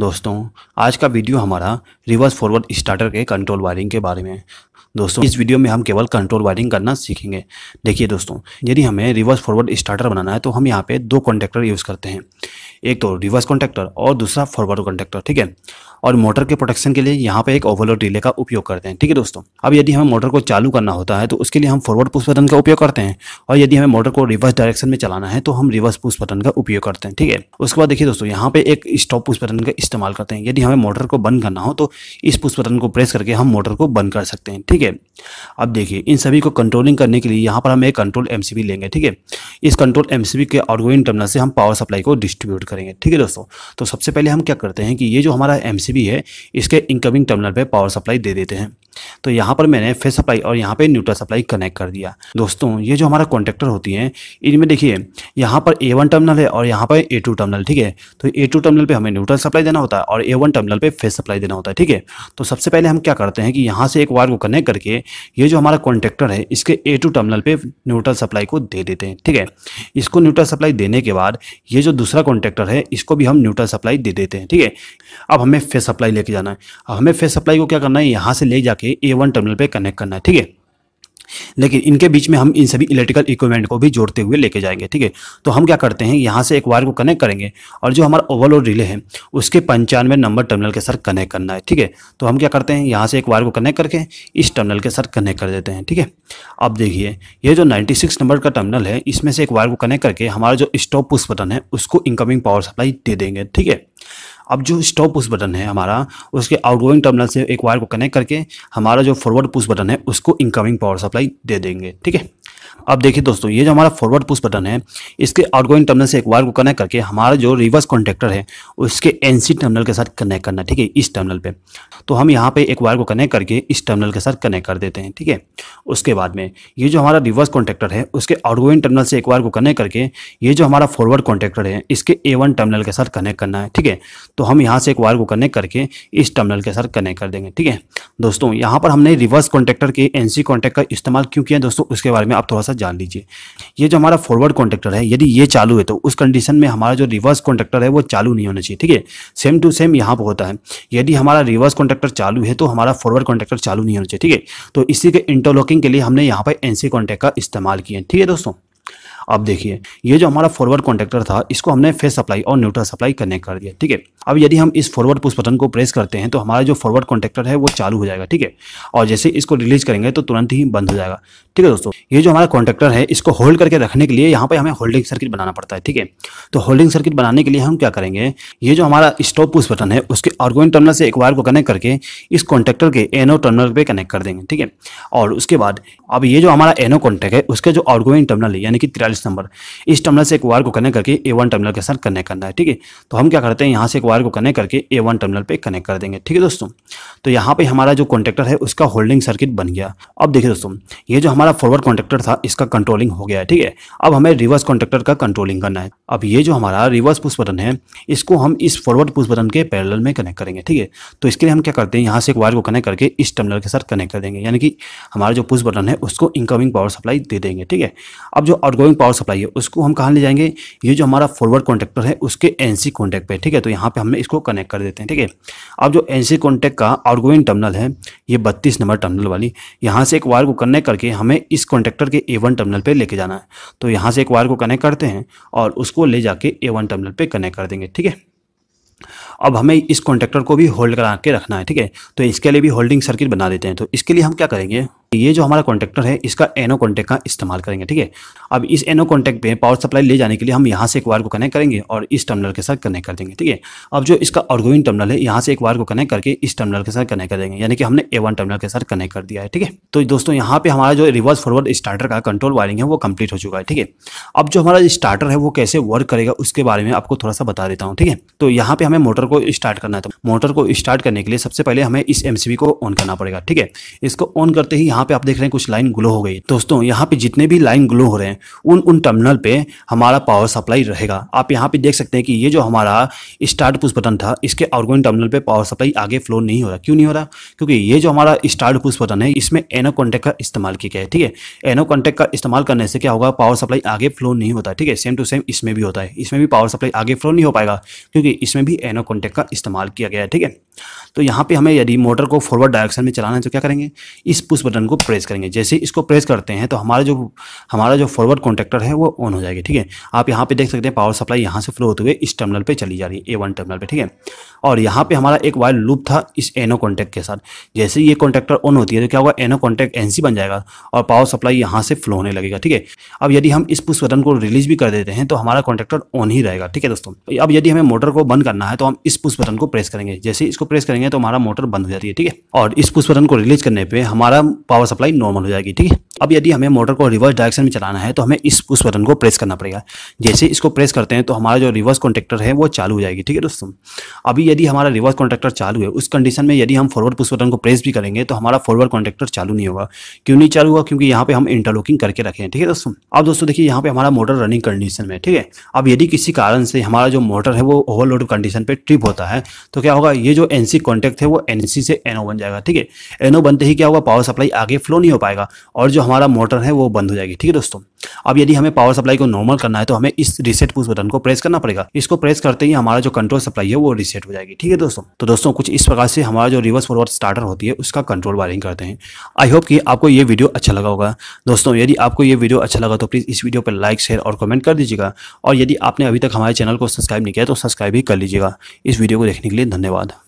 दोस्तों आज का वीडियो हमारा रिवर्स फॉरवर्ड स्टार्टर के कंट्रोल वायरिंग के बारे में है दोस्तों इस वीडियो में हम केवल कंट्रोल वायरिंग करना सीखेंगे देखिए दोस्तों यदि हमें रिवर्स फॉरवर्ड स्टार्टर बनाना है तो हम यहाँ पे दो कॉन्टेक्टर यूज़ करते हैं एक तो रिवर्स कॉन्टेक्टर और दूसरा फॉरवर्ड कॉन्टेक्टर ठीक है और मोटर के प्रोटेक्शन के लिए यहाँ पे एक ओवरलोड रिले का उपयोग करते हैं ठीक है दोस्तों अब यदि हमें मोटर को चालू करना होता है तो उसके लिए हम फॉरवर्ड पुश बटन का उपयोग करते हैं और यदि हमें मोटर को रिवर्स डायरेक्शन में चलाना है तो हम रिवर्स पुश बटन का उपयोग करते हैं ठीक है उसके बाद देखिए दोस्तों यहाँ पे एक स्टॉप पुश बटन का इस्तेमाल करते हैं यदि हमें मोटर को बंद करना हो तो इस पुष्प बटन को प्रेस करके हम मोटर को बंद कर सकते हैं ठीक है अब देखिए इन सभी को कंट्रोलिंग करने के लिए यहाँ पर हम एक कंट्रोल एम लेंगे ठीक है इस कंट्रोल एम के आउटगोइंग टर्मिनल से हम पावर सप्लाई को डिस्ट्रीब्यूट करेंगे ठीक है दोस्तों तो सबसे पहले हम क्या करते हैं कि ये जो हमारा एम है इसके इनकमिंग टर्मिनल पर पावर सप्लाई दे देते हैं तो यहाँ पर मैंने फेस सप्लाई और यहाँ पे न्यूट्रल सप्लाई कनेक्ट कर दिया दोस्तों ये जो हमारा कॉन्ट्रेक्टर होती है इनमें देखिए यहाँ पर ए वन टर्मिनल है और यहाँ पर ए टू टर्मिनल ठीक है तो ए टू टर्मिनल पर हमें न्यूट्रल सप्लाई देना होता है और ए वन टर्मिनल पर फेस सप्लाई देना होता है ठीक है तो सबसे पहले हम क्या करते हैं कि यहाँ से एक वायर को कनेक्ट करके ये जो हमारा कॉन्ट्रेक्टर है इसके ए टू टर्मिनल पर न्यूट्रल सप्लाई को दे देते हैं ठीक है इसको न्यूट्रल सप्लाई देने के बाद ये जो दूसरा कॉन्ट्रेक्टर है इसको भी हम न्यूट्रल सप्लाई दे देते हैं ठीक है अब हमें फेस सप्लाई लेके जाना है अब हमें फेस सप्लाई को क्या करना है यहाँ से ले जाके ए ये वन टर्मिनल पे कनेक्ट करना है ठीक है लेकिन इनके बीच में हम इन सभी इलेक्ट्रिकल इक्विपमेंट को भी जोड़ते हुए लेके जाएंगे ठीक है तो हम क्या करते हैं यहाँ से एक वायर को कनेक्ट करेंगे और जो हमारा ओवरलोड रिले है उसके पंचानवे नंबर टर्मिनल के साथ कनेक्ट करना है ठीक है तो हम क्या करते हैं यहाँ से एक वायर को कनेक्ट करके इस टर्मिनल के साथ कनेक्ट कर देते हैं ठीक है अब देखिए ये जो नाइन्टी नंबर का टर्मिनल है इसमें से एक वायर को कनेक्ट करके हमारा जो स्टॉप पुष्पटन है उसको इनकमिंग पावर सप्लाई दे देंगे ठीक है अब जो स्टॉप पुश बटन है हमारा उसके आउटगोइंग टर्मिनल से एक वायर को कनेक्ट करके हमारा जो फॉरवर्ड पुश बटन है उसको इनकमिंग पावर सप्लाई दे देंगे ठीक है अब देखिए दोस्तों ये जो हमारा फॉरवर्ड पुश बटन है इसके आउटगोइंग टर्मिनल से एक वायर को कनेक्ट करके हमारा जो रिवर्स कॉन्टेक्टर है उसके एन टर्मिनल के साथ कनेक्ट करना ठीक है इस टर्मिनल पर तो हम यहाँ पर एक वायर को कनेक्ट करके इस टर्मिनल के साथ कनेक्ट कर देते हैं ठीक है उसके बाद में ये जो हमारा रिवर्स कॉन्टेक्टर है उसके आउटगोइंग टर्मिनल से एक वायर को कनेक्ट करके ये जो हमारा फॉरवर्ड कॉन्टेक्टर है इसके ए टर्मिनल के साथ कनेक्ट करना है ठीक है तो हम यहाँ से एक वायर को कनेक्ट करके इस टर्मिनल के साथ कनेक्ट कर देंगे ठीक है दोस्तों यहाँ पर हमने रिवर्स कॉन्टेक्टर के एनसी कॉन्टेक्ट का इस्तेमाल क्यों किया दोस्तों उसके बारे में आप थोड़ा सा जान लीजिए ये जो हमारा फॉरवर्ड कॉन्ट्रेक्टर है यदि ये चालू है तो उस कंडीशन में हमारा जो रिवर्स कॉन्ट्रेक्टर है वो चालू नहीं होना चाहिए ठीक है सेम टू सेम यहाँ पर होता है यदि हमारा रिवर्स कॉन्ट्रेक्टर चालू है तो हमारा फॉरवर्ड कॉन्ट्रेक्टर चालू नहीं होना चाहिए ठीक है तो इसी के इंटरलॉकिंग के लिए हमने यहाँ पर एनसी कॉन्टेक्ट का इस्तेमाल किया ठीक है दोस्तों अब देखिए ये जो हमारा फॉरवर्ड कॉन्टेक्टर था इसको हमने फेस सप्लाई और न्यूट्रल सप्लाई कनेक्ट कर दिया ठीक है अब यदि हम इस फॉरवर्ड पुश बटन को प्रेस करते हैं तो हमारा जो फॉरवर्ड कॉन्टेक्टर है वो चालू हो जाएगा ठीक है और जैसे इसको रिलीज करेंगे तो तुरंत ही बंद हो जाएगा ठीक है दोस्तों ये जो हमारा कॉन्टेक्टर है इसको होल्ड करके रखने के लिए यहाँ पर हमें होल्डिंग सर्किट बनाना पड़ता है ठीक है तो होल्डिंग सर्किट बनाने के लिए हम क्या करेंगे ये जो हमारा स्टॉप पुश बटन है उसके आउटगोइंग टर्मिनल से एक वायर को कनेक्ट करके इस कॉन्टेक्टर के एनओ टर्मिनल पे कनेक्ट कर देंगे ठीक है और उसके बाद अब ये जो हमारा एनओ कॉन्टेक्ट है उसका जो ऑर्गोइन टर्मिनल है यानी कि तिरालीस चालीस नंबर इस टर्मिनल से एक वायर को कनेक्ट करके ए वन टर्मिनल के साथ कनेक्ट करना है ठीक है तो हम क्या करते हैं यहाँ से एक वायर को कनेक्ट करके ए वन टर्मिनल पर कनेक्ट कर देंगे ठीक है दोस्तों तो यहाँ पर हमारा जो कॉन्टेक्टर है उसका होल्डिंग सर्किट बन गया अब देखिए दोस्तों ये जो हमारा फॉरवर्ड कॉन्टेक्टर था इसका कंट्रोलिंग हो गया है ठीक है अब हमें रिवर्स कॉन्टेक्टर का कंट्रोलिंग करना है अब ये जो हमारा रिवर्स पुश बटन है इसको हम इस फॉरवर्ड पुश बटन के पैरेलल में कनेक्ट करेंगे ठीक है तो इसके लिए हम क्या करते हैं यहाँ से एक वायर को कनेक्ट करके इस टर्मिनल के साथ कनेक्ट कर देंगे यानी कि हमारा जो पुश बटन है उसको इनकमिंग पावर सप्लाई दे देंगे ठीक है अब जो आउटगोइंग पावर सप्लाई है उसको हम कहाँ ले जाएंगे ये जो हमारा फॉरवर्ड कॉन्टेक्टर है उसके एन सी कॉन्टैक्ट पर ठीक है तो यहाँ पर हमने इसको कनेक्ट कर देते हैं ठीक है अब जो एन सी कॉन्टैक्ट का आउटगोइंग टर्मिनल है ये बत्तीस नंबर टर्मिनल वाली यहाँ से एक वायर को कनेक्ट करके हमें इस कॉन्टेक्टर के ए वन टर्मिनल पर लेके जाना है तो यहाँ से एक वायर को कनेक्ट करते हैं और उसको ले जाके ए वन टर्मिनल पर कनेक्ट कर देंगे ठीक है अब हमें इस कॉन्टेक्टर को भी होल्ड करा के रखना है ठीक है तो इसके लिए भी होल्डिंग सर्किट बना देते हैं तो इसके लिए हम क्या करेंगे ये जो हमारा कॉन्टेक्टर है इसका एनो कॉन्टेक्ट का इस्तेमाल करेंगे ठीक है अब इस एनो कॉन्टेक्ट पे पावर सप्लाई ले जाने के लिए हम यहाँ से एक वायर को कनेक्ट करेंगे और इस टर्मिनल के साथ कनेक्ट कर देंगे ठीक है अब जो इसका ऑर्गोइन टर्मिनल है यहाँ से एक वायर को कनेक्ट करके इस टर्मिनल के साथ कनेक्ट कर देंगे यानी कि हमने ए टर्मिनल के साथ कनेक्ट कर दिया है ठीक है तो दोस्तों यहाँ पे हमारा जो रिवर्स फॉरवर्ड स्टार्टर का कंट्रोल वायरिंग है वो कंप्लीट हो चुका है ठीक है अब जो हमारा स्टार्टर है वो कैसे वर्क करेगा उसके बारे में आपको थोड़ा सा बता देता हूँ ठीक है तो यहाँ पे हमें मोटर को स्टार्ट करना है मोटर तो को स्टार्ट करने के लिए सबसे पहले हमें इस एमसीबी को ऑन करना पड़ेगा ठीक है इसको ऑन करते ही यहाँ यहाँ पे आप देख रहे हैं कुछ लाइन ग्लो हो गई दोस्तों यहाँ पे जितने भी लाइन ग्लो हो रहे हैं उन उन टर्मिनल पे हमारा पावर सप्लाई रहेगा आप यहाँ पे देख सकते हैं कि ये जो हमारा स्टार्ट पुश बटन था इसके आउटगोइंग टर्मिनल पे पावर सप्लाई आगे फ्लो नहीं हो रहा क्यों नहीं हो रहा क्योंकि ये जो हमारा स्टार्ट पुश बटन है इसमें एनो कॉन्टेक्ट का इस्तेमाल किया गया है ठीक है एनो कॉन्टेक्ट का इस्तेमाल करने से क्या होगा पावर सप्लाई आगे फ्लो नहीं होता ठीक है सेम टू सेम इसमें भी होता है इसमें भी पावर सप्लाई आगे फ्लो नहीं हो पाएगा क्योंकि इसमें भी एनो कॉन्टेक्ट का इस्तेमाल किया गया है ठीक है तो यहाँ पे हमें यदि मोटर को फॉरवर्ड डायरेक्शन में चलाना है तो क्या करेंगे इस पुश बटन को को प्रेस करेंगे जैसे इसको प्रेस करते हैं तो हमारा जो हमारा जो फॉरवर्ड कॉन्टेक्टर है वो ऑन हो जाएगी ठीक है आप यहाँ पे देख सकते हैं पावर सप्लाई यहाँ से फ्लो होते हुए इस टर्मिनल पे चली जा रही है ए वन टर्मिनल पे ठीक है और यहाँ पे हमारा एक वायर लूप था इस एनो कॉन्टैक्ट के साथ जैसे ये कॉन्टैक्टर ऑन होती है तो क्या होगा एनो कॉन्टैक्ट एन बन जाएगा और पावर सप्लाई यहाँ से फ्लो होने लगेगा ठीक है अब यदि हम इस पुश बटन को रिलीज भी कर देते हैं तो हमारा कॉन्टैक्टर ऑन ही रहेगा ठीक है दोस्तों अब यदि हमें मोटर को बंद करना है तो हम इस पुश बटन को प्रेस करेंगे जैसे इसको प्रेस करेंगे तो हमारा मोटर बंद हो जाती है ठीक है और इस पुश बटन को रिलीज करने पर हमारा पावर पावर सप्लाई नॉर्मल हो जाएगी ठीक है अब यदि हमें मोटर को रिवर्स डायरेक्शन में चलाना है तो हमें इस पुश बटन को प्रेस करना पड़ेगा जैसे इसको प्रेस करते हैं तो हमारा जो रिवर्स कॉन्ट्रेक्टर है वो चालू हो जाएगी ठीक है दोस्तों अभी यदि हमारा रिवर्स कॉन्ट्रेक्टर चालू है उस कंडीशन में यदि हम फॉरवर्ड पुश बटन को प्रेस भी करेंगे तो हमारा फॉरवर्ड कॉन्ट्रेक्टर चालू नहीं होगा क्यों नहीं चालू होगा क्योंकि यहाँ पर हम इंटरलॉकिंग करके रखें ठीक है दोस्तों अब दोस्तों देखिए यहाँ पर हमारा मोटर रनिंग कंडीशन में ठीक है अब यदि किसी कारण से हमारा जो मोटर है वो ओवरलोड कंडीशन पर ट्रिप होता है तो क्या होगा ये जो एनसी कॉन्टेक्ट है वो एनसी से एनओ बन जाएगा ठीक है एनओ बनते ही क्या होगा पावर सप्लाई आगे फ्लो नहीं हो पाएगा और जो हमारा मोटर है वो बंद हो जाएगी ठीक है दोस्तों अब यदि हमें पावर सप्लाई को नॉर्मल करना है तो हमें इस रिसेट पुश बटन को प्रेस करना पड़ेगा इसको प्रेस करते ही हमारा जो कंट्रोल सप्लाई है वो रिसेट हो जाएगी ठीक है दोस्तों तो दोस्तों कुछ इस प्रकार से हमारा जो रिवर्स फॉरवर्ड स्टार्टर होती है उसका कंट्रोल वायरिंग करते हैं आई होप कि आपको ये वीडियो अच्छा लगा होगा दोस्तों यदि आपको ये वीडियो अच्छा लगा तो प्लीज़ इस वीडियो पर लाइक शेयर और कमेंट कर दीजिएगा और यदि आपने अभी तक हमारे चैनल को सब्सक्राइब नहीं किया तो सब्सक्राइब भी कर लीजिएगा इस वीडियो को देखने के लिए धन्यवाद